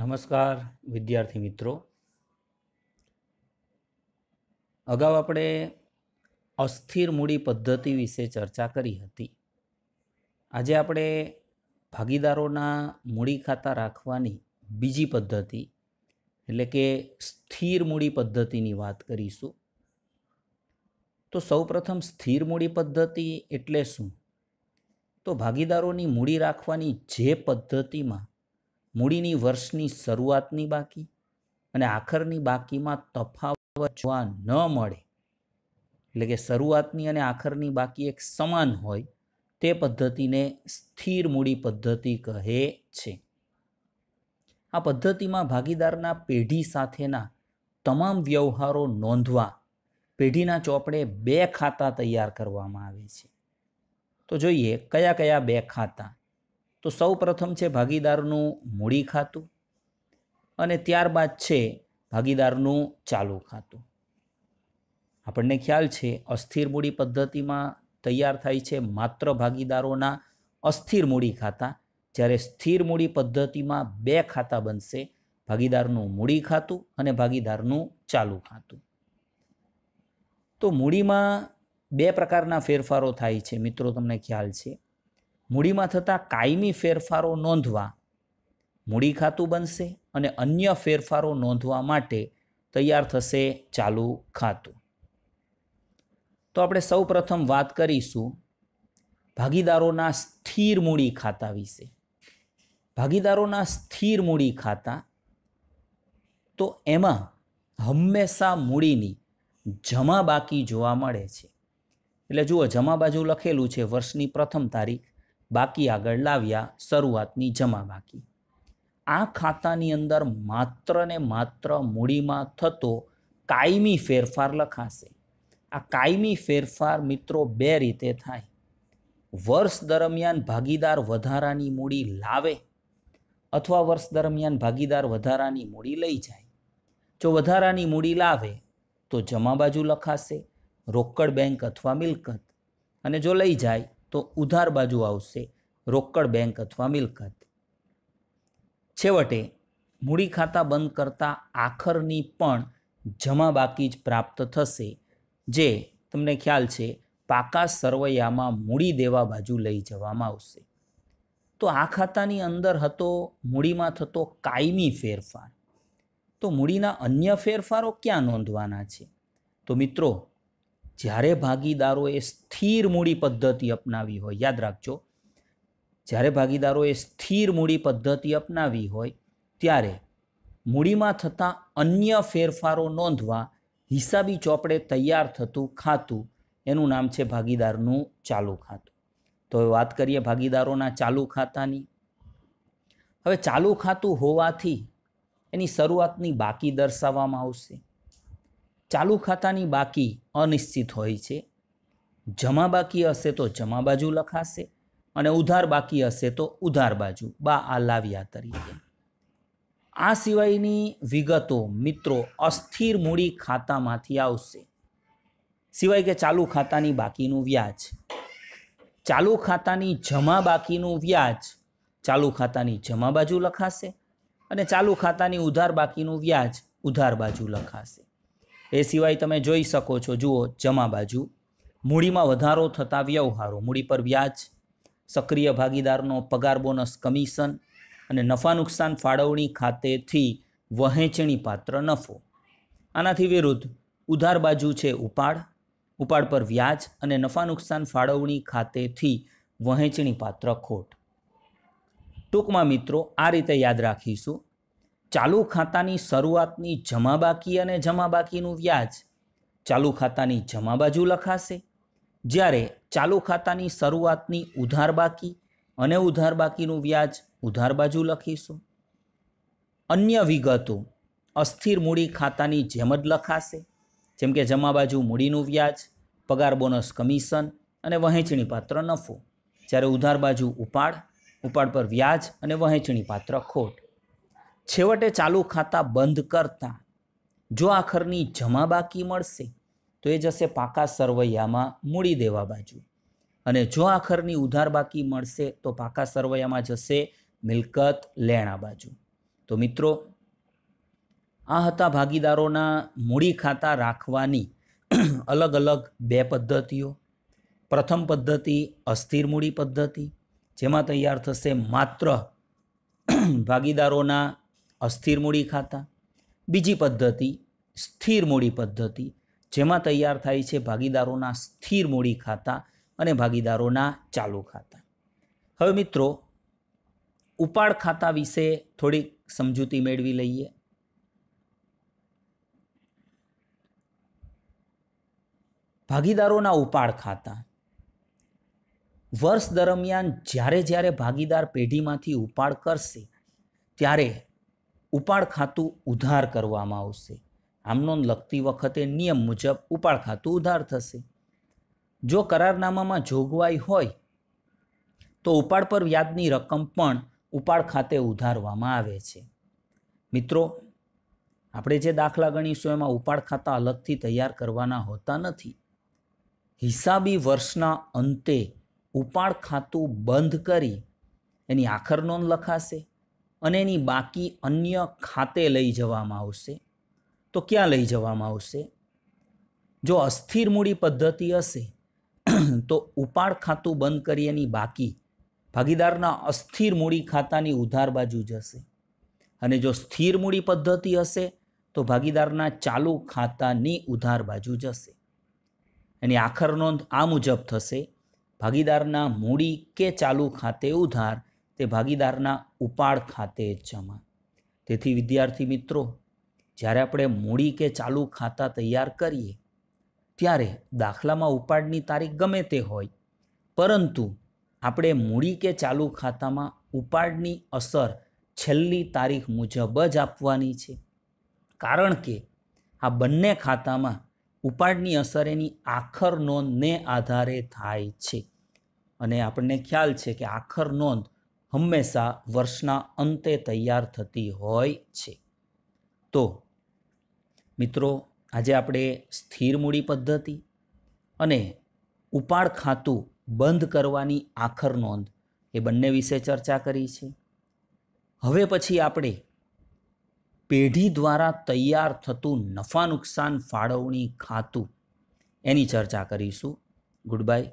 નમસ્કાર વિદ્યાર્થી મિત્રો અગાઉ આપણે અસ્થિર મૂડી પદ્ધતિ વિશે ચર્ચા કરી હતી આજે આપણે ભાગીદારોના મૂડી ખાતા રાખવાની બીજી પદ્ધતિ એટલે કે સ્થિર મૂડી પદ્ધતિની વાત કરીશું તો સૌપ્રથમ સ્થિર મૂડી પદ્ધતિ એટલે શું તો ભાગીદારોની મૂડી રાખવાની જે પદ્ધતિમાં મૂડીની વર્ષની શરૂઆતની બાકી અને આખરની બાકીમાં તફાવત જોવા ન મળે એટલે કે શરૂઆતની અને આખરની બાકી એક સમાન હોય તે પદ્ધતિને સ્થિર મૂડી પદ્ધતિ કહે છે આ પદ્ધતિમાં ભાગીદારના પેઢી સાથેના તમામ વ્યવહારો નોંધવા પેઢીના ચોપડે બે ખાતા તૈયાર કરવામાં આવે છે તો જોઈએ કયા કયા બે ખાતા તો સૌ પ્રથમ છે ભાગીદારનું મૂડી ખાતું અને ત્યારબાદ છે ભાગીદારનું ચાલુ ખાતું આપણને ખ્યાલ છે અસ્થિર મૂડી પદ્ધતિમાં તૈયાર થાય છે માત્ર ભાગીદારોના અસ્થિર મૂડી ખાતા જ્યારે સ્થિર મૂડી પદ્ધતિમાં બે ખાતા બનશે ભાગીદારનું મૂડી ખાતું અને ભાગીદારનું ચાલુ ખાતું તો મૂડીમાં બે પ્રકારના ફેરફારો થાય છે મિત્રો તમને ખ્યાલ છે મૂડીમાં થતા કાયમી ફેરફારો નોંધવા મૂડી ખાતું બનશે અને અન્ય ફેરફારો નોંધવા માટે તૈયાર થશે ચાલુ ખાતું તો આપણે સૌપ્રથમ વાત કરીશું ભાગીદારોના સ્થિર મૂડી ખાતા વિશે ભાગીદારોના સ્થિર મૂડી ખાતા તો એમાં હંમેશા મૂડીની જમા બાકી જોવા મળે છે એટલે જુઓ જમા બાજુ લખેલું છે વર્ષની પ્રથમ તારીખ બાકી આગળ લાવ્યા શરૂઆતની જમા બાકી આ ખાતાની અંદર માત્ર ને માત્ર મૂડીમાં થતો કાયમી ફેરફાર લખાશે આ કાયમી ફેરફાર મિત્રો બે રીતે થાય વર્ષ દરમિયાન ભાગીદાર વધારાની મૂડી લાવે અથવા વર્ષ દરમિયાન ભાગીદાર વધારાની મૂડી લઈ જાય જો વધારાની મૂડી લાવે તો જમા બાજુ લખાશે રોકડ બેંક અથવા મિલકત અને જો લઈ જાય તો ઉધાર બાજુ આવશે રોકડ બેંક અથવા મિલકત છેવટે મૂડી ખાતા બંધ કરતાં આખરની પણ જમા બાકી જ પ્રાપ્ત થશે જે તમને ખ્યાલ છે પાકા સરવૈયામાં મૂડી દેવા બાજુ લઈ જવામાં આવશે તો આ ખાતાની અંદર હતો મૂડીમાં થતો કાયમી ફેરફાર તો મૂડીના અન્ય ફેરફારો ક્યાં નોંધવાના છે તો મિત્રો જ્યારે ભાગીદારોએ સ્થિર મૂડી પદ્ધતિ અપનાવી હોય યાદ રાખજો જ્યારે ભાગીદારોએ સ્થિર મૂડી પદ્ધતિ અપનાવી હોય ત્યારે મૂડીમાં થતા અન્ય ફેરફારો નોંધવા હિસાબી ચોપડે તૈયાર થતું ખાતું એનું નામ છે ભાગીદારનું ચાલુ ખાતું તો હવે વાત કરીએ ભાગીદારોના ચાલુ ખાતાની હવે ચાલુ ખાતું હોવાથી એની શરૂઆતની બાકી દર્શાવવામાં આવશે ચાલુ ખાતાની બાકી અનિશ્ચિત હોય છે જમા બાકી હશે તો જમા બાજુ લખાશે અને ઉધાર બાકી હશે તો ઉધાર બાજુ બા આ લાવ્યા તરીકે આ સિવાયની વિગતો મિત્રો અસ્થિર મૂડી ખાતામાંથી આવશે સિવાય કે ચાલુ ખાતાની બાકીનું વ્યાજ ચાલુ ખાતાની જમા બાકીનું વ્યાજ ચાલુ ખાતાની જમા બાજુ લખાશે અને ચાલુ ખાતાની ઉધાર બાકીનું વ્યાજ ઉધાર બાજુ લખાશે એ સિવાય તમે જોઈ શકો છો જુઓ જમા બાજુ મૂડીમાં વધારો થતા વ્યવહારો મૂડી પર વ્યાજ સક્રિય ભાગીદારનો પગાર બોનસ કમિશન અને નફા નુકસાન ફાળવણી ખાતેથી વહેંચણી પાત્ર નફો આનાથી વિરુદ્ધ ઉધાર બાજુ છે ઉપાડ ઉપાડ પર વ્યાજ અને નફા નુકસાન ફાળવણી ખાતેથી વહેંચણી પાત્ર ખોટ ટૂંકમાં મિત્રો આ રીતે યાદ રાખીશું ચાલુ ખાતાની શરૂઆતની જમા બાકી અને જમા બાકીનું વ્યાજ ચાલુ ખાતાની જમા બાજુ લખાશે જ્યારે ચાલુ ખાતાની શરૂઆતની ઉધાર બાકી અને ઉધાર બાકીનું વ્યાજ ઉધાર બાજુ લખીશું અન્ય વિગતો અસ્થિર મૂડી ખાતાની જેમ જ લખાશે જેમ કે જમા બાજુ મૂડીનું વ્યાજ પગાર બોનસ કમિશન અને વહેંચણી પાત્ર નફો જ્યારે ઉધાર બાજુ ઉપાડ ઉપાડ પર વ્યાજ અને વહેંચણી પાત્ર ખોટ છેવટે ચાલુ ખાતા બંધ કરતાં જો આખરની જમા બાકી મળશે તો એ જશે પાકા સરવૈયામાં મૂડી દેવા બાજુ અને જો આખરની ઉધાર બાકી મળશે તો પાકા સરવૈયામાં જશે મિલકત લેણા બાજુ તો મિત્રો આ હતા ભાગીદારોના મૂડી ખાતા રાખવાની અલગ અલગ બે પદ્ધતિઓ પ્રથમ પદ્ધતિ અસ્થિર મૂડી પદ્ધતિ જેમાં તૈયાર થશે માત્ર ભાગીદારોના અસ્થિર મૂડી ખાતા બીજી પદ્ધતિ સ્થિર મૂડી પદ્ધતિ જેમાં તૈયાર થાય છે ભાગીદારોના સ્થિર મૂડી ખાતા અને ભાગીદારોના ચાલુ ખાતા હવે મિત્રો ઉપાડ ખાતા વિશે થોડીક સમજૂતી મેળવી લઈએ ભાગીદારોના ઉપાડ ખાતા વર્ષ દરમિયાન જ્યારે જ્યારે ભાગીદાર પેઢીમાંથી ઉપાડ કરશે ત્યારે ઉપાડ ખાતું ઉધાર કરવામાં આવશે આમ નોંધ લખતી વખતે નિયમ મુજબ ઉપાડ ખાતું ઉધાર થશે જો કરારનામામાં જોગવાઈ હોય તો ઉપાડ પર વ્યાજની રકમ પણ ઉપાડ ખાતે ઉધારવામાં આવે છે મિત્રો આપણે જે દાખલા ગણીશું એમાં ઉપાડ ખાતા અલગથી તૈયાર કરવાના હોતા નથી હિસાબી વર્ષના અંતે ઉપાડ ખાતું બંધ કરી એની આખર નોંધ લખાશે અને એની બાકી અન્ય ખાતે લઈ જવામાં આવશે તો ક્યાં લઈ જવામાં આવશે જો અસ્થિર મૂડી પદ્ધતિ હશે તો ઉપાડ ખાતું બંધ કરી એની બાકી ભાગીદારના અસ્થિર મૂડી ખાતાની ઉધાર બાજુ જશે અને જો સ્થિર મૂડી પદ્ધતિ હશે તો ભાગીદારના ચાલુ ખાતાની ઉધાર બાજુ જશે એની આખર નોંધ આ મુજબ થશે ભાગીદારના મૂડી કે ચાલુ ખાતે ઉધાર તે ભાગીદારના ઉપાડ ખાતે જમા તેથી વિદ્યાર્થી મિત્રો જ્યારે આપણે મૂડી કે ચાલુ ખાતા તૈયાર કરીએ ત્યારે દાખલામાં ઉપાડની તારીખ ગમે તે હોય પરંતુ આપણે મૂડી કે ચાલુ ખાતામાં ઉપાડની અસર છેલ્લી તારીખ મુજબ જ આપવાની છે કારણ કે આ બંને ખાતામાં ઉપાડની અસર એની આખર નોંધને આધારે થાય છે અને આપણને ખ્યાલ છે કે આખર નોંધ હંમેશા વર્ષના અંતે તૈયાર થતી હોય છે તો મિત્રો આજે આપણે સ્થિર મૂડી પદ્ધતિ અને ઉપાડ ખાતું બંધ કરવાની આખર નોંધ એ બંને વિશે ચર્ચા કરી છે હવે પછી આપણે પેઢી દ્વારા તૈયાર થતું નફા નુકસાન ફાળવણી ખાતું એની ચર્ચા કરીશું ગુડ બાય